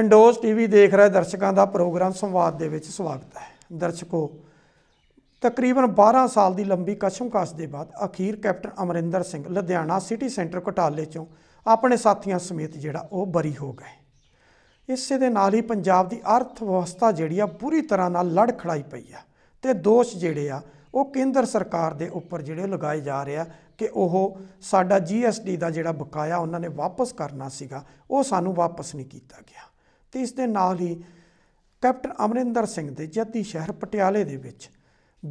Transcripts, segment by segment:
ਇੰਡੋਸ TV ਦੇਖ ਰਹੇ ਦਰਸ਼ਕਾਂ ਦਾ ਪ੍ਰੋਗਰਾਮ ਸੰਵਾਦ ਦੇ ਵਿੱਚ ਸਵਾਗਤ ਹੈ ਦਰਸ਼ਕੋ ਤਕਰੀਬਨ 12 ਸਾਲ ਦੀ ਲੰਬੀ ਕਸ਼ਮਕਸ਼ ਦੇ ਬਾਅਦ ਅਖੀਰ captain Amarinder Singh Ludhiana city centre ਘਟਾਲੇ ਚੋਂ ਆਪਣੇ ਸਾਥੀਆਂ ਸਮੇਤ ਜਿਹੜਾ ਉਹ ਬਰੀ ਹੋ ਗਏ ਇਸੇ ਦੇ ਨਾਲ ਹੀ ਪੰਜਾਬ ਦੀ ਅਰਥ ਵਿਵਸਥਾ ਜਿਹੜੀ ਆ ਪੂਰੀ ਤਰ੍ਹਾਂ ਨਾਲ ਲੜ ਖੜਾਈ ਪਈ ਆ ਤੇ ਦੋਸ਼ ਜਿਹੜੇ ਆ ਉਹ ਕੇਂਦਰ ਸਰਕਾਰ ਦੇ ਉੱਪਰ ਜਿਹੜੇ ਲਗਾਏ ਜਾ ਰਿਹਾ ਕਿ ਉਹ ਸਾਡਾ ਜੀਐਸਟੀ ਦਾ ਜਿਹੜਾ ਬਕਾਇਆ ਉਹਨਾਂ ਨੇ ਵਾਪਸ ਕਰਨਾ ਸੀਗਾ ਉਹ ਸਾਨੂੰ ਵਾਪਸ ਨਹੀਂ ਕੀਤਾ ਗਿਆ ਤੇ ਇਸ ਦੇ ਨਾਲ ਹੀ ਕੈਪਟਨ ਅਮਰਿੰਦਰ ਸਿੰਘ ਦੇ ਜੱਦੀ ਸ਼ਹਿਰ ਪਟਿਆਲੇ ਦੇ ਵਿੱਚ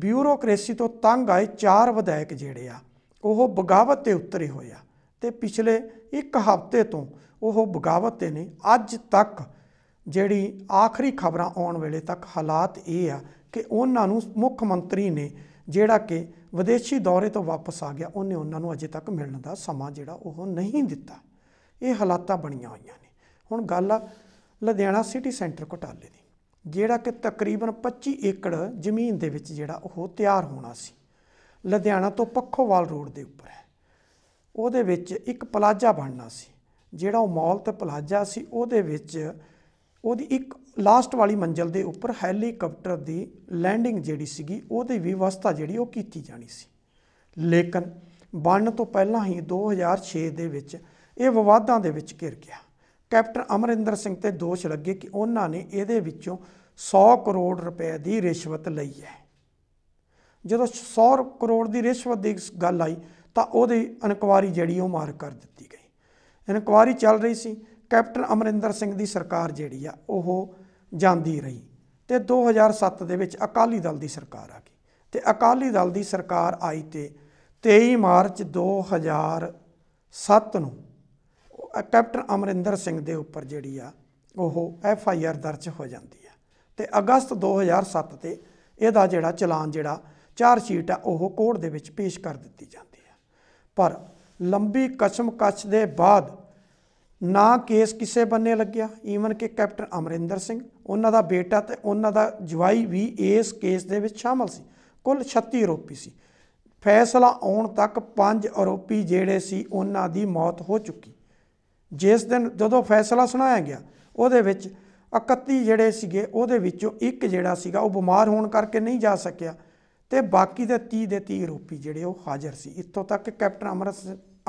ਬਿਊਰੋਕ੍ਰੇਸੀ ਤੋਂ ਤੰਗ ਆਏ ਚਾਰ ਵਿਧਾਇਕ ਜਿਹੜੇ ਆ ਉਹ ਬਗਾਵਤ ਤੇ ਉਤਰੇ ਹੋਏ ਆ ਤੇ ਪਿਛਲੇ ਇੱਕ ਹਫ਼ਤੇ ਤੋਂ ਉਹ ਬਗਾਵਤ ਤੇ ਨੇ ਅੱਜ ਤੱਕ ਜਿਹੜੀ ਆਖਰੀ ਖਬਰਾਂ ਆਉਣ ਵੇਲੇ ਤੱਕ ਹਾਲਾਤ ਇਹ ਆ ਕਿ ਉਹਨਾਂ ਨੂੰ ਮੁੱਖ ਮੰਤਰੀ ਨੇ ਜਿਹੜਾ ਕਿ ਵਿਦੇਸ਼ੀ ਦੌਰੇ ਤੋਂ ਵਾਪਸ ਆ ਗਿਆ ਉਹਨੇ ਉਹਨਾਂ ਨੂੰ ਅਜੇ ਤੱਕ ਮਿਲਣ ਦਾ ਸਮਾਂ ਜਿਹੜਾ ਉਹ ਨਹੀਂ ਦਿੱਤਾ ਇਹ ਹਾਲਾਤਾਂ ਬਣੀਆਂ ਹੋਈਆਂ ਨੇ ਹੁਣ ਗੱਲ ਆ ਲੁਧਿਆਣਾ ਸਿਟੀ ਸੈਂਟਰ ਘਟਾਲੇ ਦੀ ਜਿਹੜਾ ਕਿ ਤਕਰੀਬਨ 25 ਏਕੜ ਜ਼ਮੀਨ ਦੇ ਵਿੱਚ ਜਿਹੜਾ ਉਹ ਤਿਆਰ ਹੋਣਾ ਸੀ ਲੁਧਿਆਣਾ ਤੋਂ ਪੱਖੋਵਾਲ ਰੋਡ ਦੇ ਉੱਪਰ ਹੈ ਉਹਦੇ ਵਿੱਚ ਇੱਕ ਪਲਾਜ਼ਾ ਬਣਨਾ ਸੀ ਜਿਹੜਾ ਉਹ ਮਾਲ ਤੇ ਪਲਾਜ਼ਾ ਸੀ ਉਹਦੇ ਵਿੱਚ ਉਹਦੀ ਇੱਕ ਲਾਸਟ ਵਾਲੀ ਮੰਜ਼ਲ ਦੇ ਉੱਪਰ ਹੈਲੀਕਾਪਟਰ ਦੀ ਲੈਂਡਿੰਗ ਜਿਹੜੀ ਸੀਗੀ ਉਹਦੀ ਵਿਵਸਥਾ ਜਿਹੜੀ ਉਹ ਕੀਤੀ ਜਾਣੀ ਸੀ ਲੇਕਿਨ ਬਣਨ ਤੋਂ ਪਹਿਲਾਂ ਹੀ 2006 ਦੇ ਵਿੱਚ ਇਹ ਵਿਵਾਦਾਂ ਦੇ ਵਿੱਚ ਘਿਰ ਗਿਆ ਕੈਪਟਨ ਅਮਰਿੰਦਰ ਸਿੰਘ ਤੇ ਦੋਸ਼ ਲੱਗੇ ਕਿ ਉਹਨਾਂ ਨੇ ਇਹਦੇ ਵਿੱਚੋਂ 100 ਕਰੋੜ ਰੁਪਏ ਦੀ ਰਿਸ਼ਵਤ ਲਈ ਹੈ ਜਦੋਂ 100 ਕਰੋੜ ਦੀ ਰਿਸ਼ਵਤ ਦੀ ਗੱਲ ਆਈ ਤਾਂ ਉਹਦੀ ਇਨਕੁਆਰੀ ਜਿਹੜੀ ਉਹ ਮਾਰ ਕਰ ਦਿੱਤੀ ਗਈ ਇਨਕੁਆਰੀ ਚੱਲ ਰਹੀ ਸੀ ਕੈਪਟਨ ਅਮਰਿੰਦਰ ਸਿੰਘ ਦੀ ਸਰਕਾਰ ਜਿਹੜੀ ਆ ਉਹ ਜਾਂਦੀ ਰਹੀ ਤੇ 2007 ਦੇ ਵਿੱਚ ਅਕਾਲੀ ਦਲ ਦੀ ਸਰਕਾਰ ਆ ਗਈ ਤੇ ਅਕਾਲੀ ਦਲ ਦੀ ਸਰਕਾਰ ਆਈ ਤੇ 23 ਮਾਰਚ 2007 ਨੂੰ ਕੈਪਟਨ ਅਮਰਿੰਦਰ ਸਿੰਘ ਦੇ ਉੱਪਰ ਜਿਹੜੀ ਆ ਉਹ ਐਫ ਆਈ ਆਰ ਦਰਜ ਹੋ ਜਾਂਦੀ ਆ ਤੇ ਅਗਸਤ 2007 ਤੇ ਇਹਦਾ ਜਿਹੜਾ ਚਲਾਨ ਜਿਹੜਾ ਚਾਰ ਸ਼ੀਟ ਆ ਉਹ ਕੋਰਟ ਦੇ ਵਿੱਚ ਪੇਸ਼ ਕਰ ਦਿੱਤੀ ਜਾਂਦੀ ਆ ਪਰ ਲੰਬੀ ਕਸ਼ਮਕਸ਼ ਦੇ ਬਾਅਦ ਨਾ ਕੇਸ ਕਿਸੇ ਬੰਨੇ ਲੱਗਿਆ ਈਵਨ ਕਿ ਕੈਪਟਨ ਅਮਰਿੰਦਰ ਸਿੰਘ ਉਹਨਾਂ ਦਾ ਬੇਟਾ ਤੇ ਉਹਨਾਂ ਦਾ ਜਵਾਈ ਵੀ ਇਸ ਕੇਸ ਦੇ ਵਿੱਚ ਸ਼ਾਮਲ ਸੀ ਕੁੱਲ 36 ਆਰੋਪੀ ਸੀ ਫੈਸਲਾ ਆਉਣ ਤੱਕ 5 ਆਰੋਪੀ ਜਿਹੜੇ ਸੀ ਉਹਨਾਂ ਦੀ ਮੌਤ ਹੋ ਚੁੱਕੀ ਜਿਸ ਦਿਨ ਜਦੋਂ ਫੈਸਲਾ ਸੁਣਾਇਆ ਗਿਆ ਉਹਦੇ ਵਿੱਚ 31 ਜਿਹੜੇ ਸੀਗੇ ਉਹਦੇ ਵਿੱਚੋਂ ਇੱਕ ਜਿਹੜਾ ਸੀਗਾ ਉਹ ਬਿਮਾਰ ਹੋਣ ਕਰਕੇ ਨਹੀਂ ਜਾ ਸਕਿਆ ਤੇ ਬਾਕੀ ਦੇ 30 ਦੇ 30 ਰੋਪੀ ਜਿਹੜੇ ਉਹ ਹਾਜ਼ਰ ਸੀ ਇੱਥੋਂ ਤੱਕ ਕੈਪਟਨ ਅਮਰ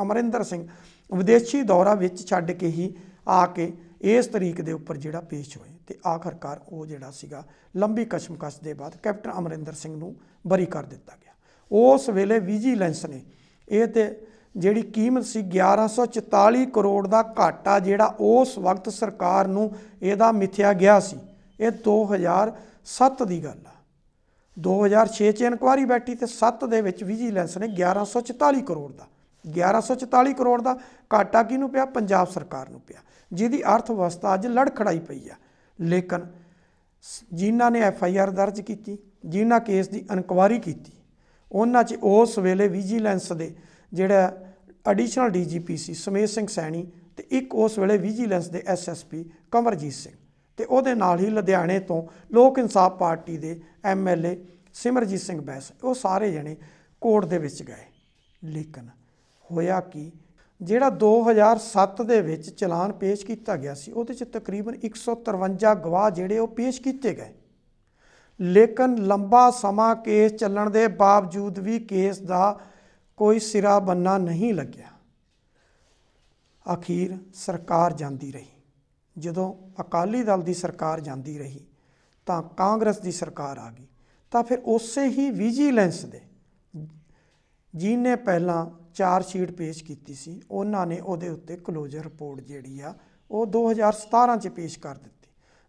ਅਮਰਿੰਦਰ ਸਿੰਘ ਵਿਦੇਸ਼ੀ ਦੌਰਾ ਵਿੱਚ ਛੱਡ ਕੇ ਹੀ ਆ ਕੇ ਇਸ ਤਰੀਕ ਦੇ ਉੱਪਰ ਜਿਹੜਾ ਪੇਸ਼ ਹੋਏ ਤੇ ਆਖਰਕਾਰ ਉਹ ਜਿਹੜਾ ਸੀਗਾ ਲੰਬੀ ਕਸ਼ਮਕਸ਼ ਦੇ ਬਾਅਦ ਕੈਪਟਨ ਅਮਰਿੰਦਰ ਸਿੰਘ ਨੂੰ ਬਰੀ ਕਰ ਦਿੱਤਾ ਗਿਆ ਉਸ ਵੇਲੇ ਵਿਜੀਲੈਂਸ ਨੇ ਇਹ ਤੇ ਜਿਹੜੀ ਕੀਮਤ ਸੀ 1144 ਕਰੋੜ ਦਾ ਘਾਟਾ ਜਿਹੜਾ ਉਸ ਵਕਤ ਸਰਕਾਰ ਨੂੰ ਇਹਦਾ ਮਿੱਥਿਆ ਗਿਆ ਸੀ ਇਹ 2007 ਦੀ ਗੱਲ ਆ 2006 ਚ ਇਨਕੁਆਰੀ ਬੈਠੀ ਤੇ 7 ਦੇ ਵਿੱਚ ਵਿਜੀਲੈਂਸ ਨੇ 1144 ਕਰੋੜ ਦਾ 1144 ਕਰੋੜ ਦਾ ਘਾਟਾ ਕਿਹਨੂੰ ਪਿਆ ਪੰਜਾਬ ਸਰਕਾਰ ਨੂੰ ਪਿਆ ਜਿਹਦੀ ਅਰਥ ਵਿਵਸਥਾ ਅੱਜ ਲੜਖੜਾਈ ਪਈ ਆ ਲੇਕਿਨ ਜਿਨ੍ਹਾਂ ਨੇ ਐਫ ਆਈ ਆਰ ਦਰਜ ਕੀਤੀ ਜਿਨ੍ਹਾਂ ਕੇਸ ਦੀ ਇਨਕੁਆਰੀ ਕੀਤੀ ਉਹਨਾਂ 'ਚ ਉਸ ਵੇਲੇ ਵਿਜੀਲੈਂਸ ਦੇ ਜਿਹੜਾ ਐਡੀਸ਼ਨਲ ਡੀਜੀਪੀਸੀ ਸਮੇਸ਼ ਸਿੰਘ ਸੈਣੀ ਤੇ ਇੱਕ ਉਸ ਵੇਲੇ ਵਿਜੀਲੈਂਸ ਦੇ ਐਸਐਸਪੀ ਕਮਰਜੀਤ ਸਿੰਘ ਤੇ ਉਹਦੇ ਨਾਲ ਹੀ ਲੁਧਿਆਣੇ ਤੋਂ ਲੋਕ ਇਨਸਾਫ ਪਾਰਟੀ ਦੇ ਐਮਐਲਏ ਸਿਮਰਜੀਤ ਸਿੰਘ ਬੈਸ ਉਹ ਸਾਰੇ ਜਣੇ ਕੋਰਟ ਦੇ ਵਿੱਚ ਗਏ ਲੇਕਿਨ ਹੋਇਆ ਕਿ ਜਿਹੜਾ 2007 ਦੇ ਵਿੱਚ ਚਲਾਨ ਪੇਸ਼ ਕੀਤਾ ਗਿਆ ਸੀ ਉਹਦੇ 'ਚ ਤਕਰੀਬਨ 153 ਗਵਾਹ ਜਿਹੜੇ ਉਹ ਪੇਸ਼ ਕੀਤੇ ਗਏ ਲੇਕਿਨ ਲੰਬਾ ਸਮਾਂ ਕੇਸ ਚੱਲਣ ਦੇ ਬਾਵਜੂਦ ਵੀ ਕੇਸ ਦਾ ਕੋਈ ਸਿਰਾ ਬੰਨਾ ਨਹੀਂ ਲੱਗਿਆ ਅਖੀਰ ਸਰਕਾਰ ਜਾਂਦੀ ਰਹੀ ਜਦੋਂ ਅਕਾਲੀ ਦਲ ਦੀ ਸਰਕਾਰ ਜਾਂਦੀ ਰਹੀ ਤਾਂ ਕਾਂਗਰਸ ਦੀ ਸਰਕਾਰ ਆ ਗਈ ਤਾਂ ਫਿਰ ਉਸੇ ਹੀ ਵਿਜੀਲੈਂਸ ਦੇ ਜਿਨੇ ਪਹਿਲਾਂ ਚਾਰ ਸ਼ੀਟ ਪੇਸ਼ ਕੀਤੀ ਸੀ ਉਹਨਾਂ ਨੇ ਉਹਦੇ ਉੱਤੇ ਕਲੋਜ਼ਰ ਰਿਪੋਰਟ ਜਿਹੜੀ ਆ ਉਹ 2017 ਚ ਪੇਸ਼ ਕਰ ਦਿੱਤੀ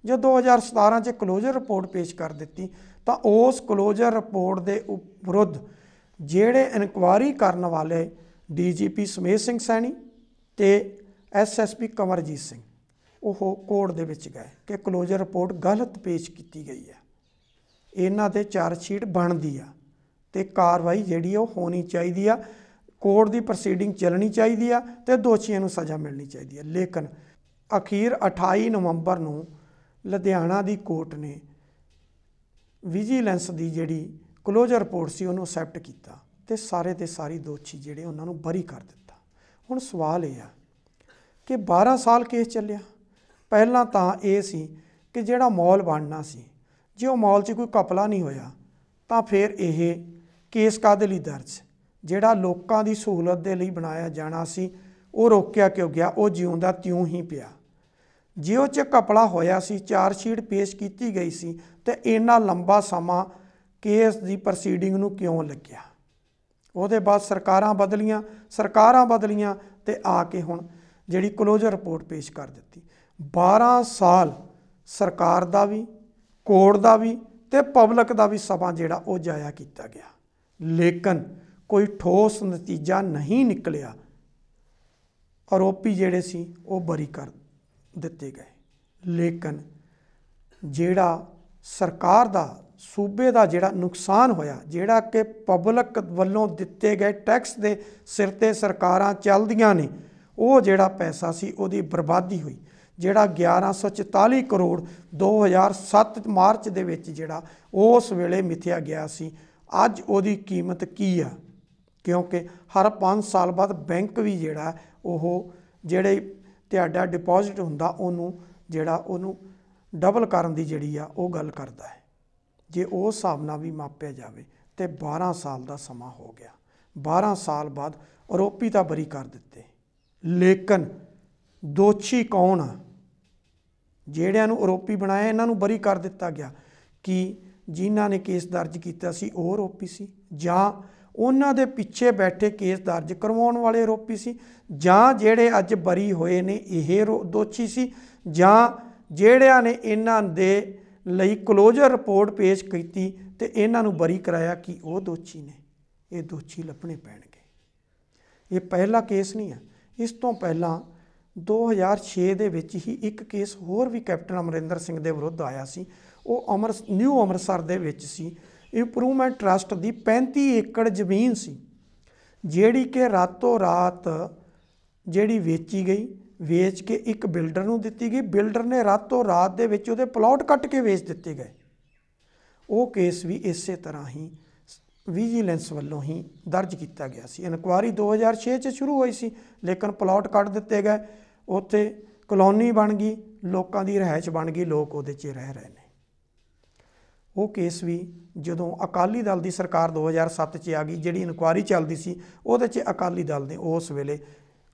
ਜੇ 2017 ਚ ਕਲੋਜ਼ਰ ਰਿਪੋਰਟ ਪੇਸ਼ ਕਰ ਦਿੱਤੀ ਤਾਂ ਉਸ ਕਲੋਜ਼ਰ ਰਿਪੋਰਟ ਦੇ ਵਿਰੁੱਧ ਜਿਹੜੇ ਇਨਕੁਆਰੀ ਕਰਨ ਵਾਲੇ ਡੀਜੀਪੀ ਸਮੇਸ਼ ਸਿੰਘ ਸੈਣੀ ਤੇ ਐਸਐਸਪੀ ਕਮਰਜੀਤ ਸਿੰਘ ਉਹ ਕੋਰਟ ਦੇ ਵਿੱਚ ਗਏ ਕਿ ਕਲੋਜ਼ਰ ਰਿਪੋਰਟ ਗਲਤ ਪੇਸ਼ ਕੀਤੀ ਗਈ ਹੈ ਇਹਨਾਂ ਤੇ ਚਾਰ ਸ਼ੀਟ ਬਣਦੀ ਆ ਤੇ ਕਾਰਵਾਈ ਜਿਹੜੀ ਉਹ ਹੋਣੀ ਚਾਹੀਦੀ ਆ ਕੋਰਟ ਦੀ ਪ੍ਰੋਸੀਡਿੰਗ ਚੱਲਣੀ ਚਾਹੀਦੀ ਆ ਤੇ ਦੋਸ਼ੀਆਂ ਨੂੰ ਸਜ਼ਾ ਮਿਲਣੀ ਚਾਹੀਦੀ ਆ ਲੇਕਿਨ ਅਖੀਰ 28 ਨਵੰਬਰ ਨੂੰ ਲੁਧਿਆਣਾ ਦੀ ਕੋਰਟ ਨੇ ਵਿਜੀਲੈਂਸ ਦੀ ਜਿਹੜੀ ਕਲੋਜ਼ਰ ਰਿਪੋਰਟ ਸੀ ਉਹਨੂੰ ਅਸੈਪਟ ਕੀਤਾ ਤੇ ਸਾਰੇ ਦੇ ਸਾਰੀ ਦੋਸ਼ੀ ਜਿਹੜੇ ਉਹਨਾਂ ਨੂੰ ਬਰੀ ਕਰ ਦਿੱਤਾ ਹੁਣ ਸਵਾਲ ਇਹ ਆ ਕਿ 12 ਸਾਲ ਕੇਸ ਚੱਲਿਆ ਪਹਿਲਾਂ ਤਾਂ ਇਹ ਸੀ ਕਿ ਜਿਹੜਾ ਮਾਲ ਬਣਨਾ ਸੀ ਜੇ ਉਹ ਮਾਲ 'ਚ ਕੋਈ ਕਪਲਾ ਨਹੀਂ ਹੋਇਆ ਤਾਂ ਫਿਰ ਇਹ ਕੇਸ ਕਾਦੇ ਲਈ ਦਰਜ ਜਿਹੜਾ ਲੋਕਾਂ ਦੀ ਸਹੂਲਤ ਦੇ ਲਈ ਬਣਾਇਆ ਜਾਣਾ ਸੀ ਉਹ ਰੋਕਿਆ ਕਿਉਂ ਗਿਆ ਉਹ ਜਿਉਂਦਾ ਤਿਉਂ ਹੀ ਪਿਆ ਜਿਉਂ 'ਚ ਕਪਲਾ ਹੋਇਆ ਸੀ ਚਾਰ ਸ਼ੀਟ ਪੇਸ਼ ਕੀਤੀ ਗਈ ਸੀ ਤੇ ਇੰਨਾ ਲੰਬਾ ਸਮਾਂ ਕੇਸ ਦੀ ਪ੍ਰੋਸੀਡਿੰਗ ਨੂੰ ਕਿਉਂ ਲੱਗਿਆ ਉਹਦੇ ਬਾਅਦ ਸਰਕਾਰਾਂ ਬਦਲੀਆਂ ਸਰਕਾਰਾਂ ਬਦਲੀਆਂ ਤੇ ਆ ਕੇ ਹੁਣ ਜਿਹੜੀ ਕਲੋਜ਼ਰ ਰਿਪੋਰਟ ਪੇਸ਼ ਕਰ ਦਿੱਤੀ 12 ਸਾਲ ਸਰਕਾਰ ਦਾ ਵੀ ਕੋਰਟ ਦਾ ਵੀ ਤੇ ਪਬਲਿਕ ਦਾ ਵੀ ਸਮਾਂ ਜਿਹੜਾ ਉਹ ਜਾਇਆ ਕੀਤਾ ਗਿਆ ਲੇਕਿਨ ਕੋਈ ਠੋਸ ਨਤੀਜਾ ਨਹੀਂ ਨਿਕਲਿਆ ਆਰੋਪੀ ਜਿਹੜੇ ਸੀ ਉਹ ਬਰੀ ਕਰ ਦਿੱਤੇ ਗਏ ਲੇਕਿਨ ਜਿਹੜਾ ਸਰਕਾਰ ਦਾ ਸੂਬੇ ਦਾ ਜਿਹੜਾ ਨੁਕਸਾਨ ਹੋਇਆ ਜਿਹੜਾ ਕਿ ਪਬਲਿਕ ਵੱਲੋਂ ਦਿੱਤੇ ਗਏ ਟੈਕਸ ਦੇ ਸਿਰ ਤੇ ਸਰਕਾਰਾਂ ਚੱਲਦੀਆਂ ਨੇ ਉਹ ਜਿਹੜਾ ਪੈਸਾ ਸੀ ਉਹਦੀ ਬਰਬਾਦੀ ਹੋਈ ਜਿਹੜਾ 1144 ਕਰੋੜ 2007 ਮਾਰਚ ਦੇ ਵਿੱਚ ਜਿਹੜਾ ਉਸ ਵੇਲੇ ਮਿਥਿਆ ਗਿਆ ਸੀ ਅੱਜ ਉਹਦੀ ਕੀਮਤ ਕੀ ਆ ਕਿਉਂਕਿ ਹਰ 5 ਸਾਲ ਬਾਅਦ ਬੈਂਕ ਵੀ ਜਿਹੜਾ ਉਹ ਜਿਹੜੇ ਤੁਹਾਡਾ ਡਿਪੋਜ਼ਿਟ ਹੁੰਦਾ ਉਹਨੂੰ ਜਿਹੜਾ ਉਹਨੂੰ ਡਬਲ ਕਰਨ ਦੀ ਜਿਹੜੀ ਆ ਉਹ ਗੱਲ ਕਰਦਾ ਹੈ ਜੇ ਉਹ ਹਿਸਾਬ ਨਾਲ ਵੀ ਮਾਪਿਆ ਜਾਵੇ ਤੇ 12 ਸਾਲ ਦਾ ਸਮਾਂ ਹੋ ਗਿਆ 12 ਸਾਲ ਬਾਅਦ ਆਰੋਪੀ ਤਾਂ ਬਰੀ ਕਰ ਦਿੱਤੇ ਲੇਕਿਨ ਦੋਸ਼ੀ ਕੌਣ ਆ ਜਿਹੜਿਆਂ ਨੂੰ ਆਰੋਪੀ ਬਣਾਇਆ ਇਹਨਾਂ ਨੂੰ ਬਰੀ ਕਰ ਦਿੱਤਾ ਗਿਆ ਕਿ ਜਿਨ੍ਹਾਂ ਨੇ ਕੇਸ ਦਰਜ ਕੀਤਾ ਸੀ ਉਹ ਆਰੋਪੀ ਸੀ ਜਾਂ ਉਹਨਾਂ ਦੇ ਪਿੱਛੇ ਬੈਠੇ ਕੇਸ ਦਰਜ ਕਰਵਾਉਣ ਵਾਲੇ ਆਰੋਪੀ ਸੀ ਜਾਂ ਜਿਹੜੇ ਅੱਜ ਬਰੀ ਹੋਏ ਨੇ ਇਹ ਦੋਸ਼ੀ ਸੀ ਜਾਂ ਜਿਹੜਿਆਂ ਨੇ ਇਹਨਾਂ ਦੇ ਲਈ ਕਲੋਜ਼ਰ ਰਿਪੋਰਟ ਪੇਸ਼ ਕੀਤੀ ਤੇ ਇਹਨਾਂ ਨੂੰ ਬਰੀ ਕਰਾਇਆ ਕਿ ਉਹ ਦੋਸ਼ੀ ਨੇ ਇਹ ਦੋਸ਼ੀ ਲੱਭਣੇ ਪੈਣਗੇ ਇਹ ਪਹਿਲਾ ਕੇਸ ਨਹੀਂ ਹੈ ਇਸ ਤੋਂ ਪਹਿਲਾਂ 2006 ਦੇ ਵਿੱਚ ਹੀ ਇੱਕ ਕੇਸ ਹੋਰ ਵੀ ਕੈਪਟਨ ਅਮਰਿੰਦਰ ਸਿੰਘ ਦੇ ਵਿਰੁੱਧ ਆਇਆ ਸੀ ਉਹ ਅਮਰ ਨਿਊ ਅਮਰਸਰ ਦੇ ਵਿੱਚ ਸੀ ਇੰਪਰੂਵਮੈਂਟ ਟਰਸਟ ਦੀ 35 ਏਕੜ ਜ਼ਮੀਨ ਸੀ ਜਿਹੜੀ ਕਿ ਰਾਤੋਂ ਰਾਤ ਜਿਹੜੀ ਵੇਚੀ ਗਈ ਵੇਚ ਕੇ ਇੱਕ ਬਿਲਡਰ ਨੂੰ ਦਿੱਤੀ ਗਈ ਬਿਲਡਰ ਨੇ ਰਾਤੋਂ ਰਾਤ ਦੇ ਵਿੱਚ ਉਹਦੇ ਪਲਾਟ ਕੱਟ ਕੇ ਵੇਚ ਦਿੱਤੇ ਗਏ ਉਹ ਕੇਸ ਵੀ ਇਸੇ ਤਰ੍ਹਾਂ ਹੀ ਵਿਜੀਲੈਂਸ ਵੱਲੋਂ ਹੀ ਦਰਜ ਕੀਤਾ ਗਿਆ ਸੀ ਇਨਕੁਆਰੀ 2006 ਚ ਸ਼ੁਰੂ ਹੋਈ ਸੀ ਲੇਕਿਨ ਪਲਾਟ ਕੱਟ ਦਿੱਤੇ ਗਏ ਉੱਥੇ ਕਲੋਨੀ ਬਣ ਗਈ ਲੋਕਾਂ ਦੀ ਰਹਿائش ਬਣ ਗਈ ਲੋਕ ਉਹਦੇ 'ਚ ਰਹਿ ਰਹੇ ਨੇ ਉਹ ਕੇਸ ਵੀ ਜਦੋਂ ਅਕਾਲੀ ਦਲ ਦੀ ਸਰਕਾਰ 2007 'ਚ ਆ ਗਈ ਜਿਹੜੀ ਇਨਕੁਆਰੀ ਚੱਲਦੀ ਸੀ ਉਹਦੇ 'ਚ ਅਕਾਲੀ ਦਲ ਨੇ ਉਸ ਵੇਲੇ